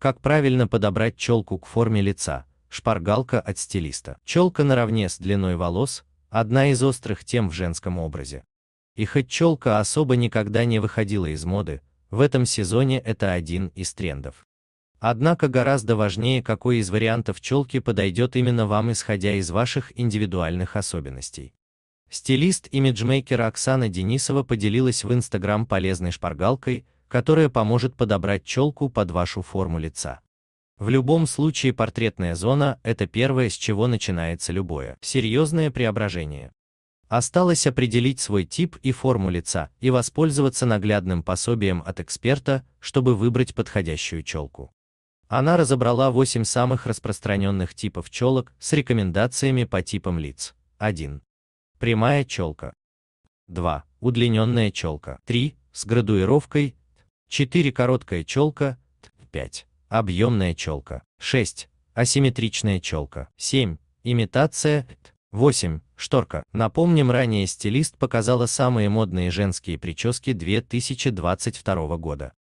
Как правильно подобрать челку к форме лица? Шпаргалка от стилиста. Челка наравне с длиной волос – одна из острых тем в женском образе. И хоть челка особо никогда не выходила из моды, в этом сезоне это один из трендов. Однако гораздо важнее, какой из вариантов челки подойдет именно вам, исходя из ваших индивидуальных особенностей. Стилист-имиджмейкер Оксана Денисова поделилась в Инстаграм полезной шпаргалкой – которая поможет подобрать челку под вашу форму лица. В любом случае портретная зона – это первое, с чего начинается любое серьезное преображение. Осталось определить свой тип и форму лица и воспользоваться наглядным пособием от эксперта, чтобы выбрать подходящую челку. Она разобрала 8 самых распространенных типов челок с рекомендациями по типам лиц. 1. Прямая челка. 2. Удлиненная челка. 3. С градуировкой 4. Короткая челка. 5. Объемная челка. 6. Асимметричная челка. 7. Имитация. 8. Шторка. Напомним, ранее стилист показала самые модные женские прически 2022 года.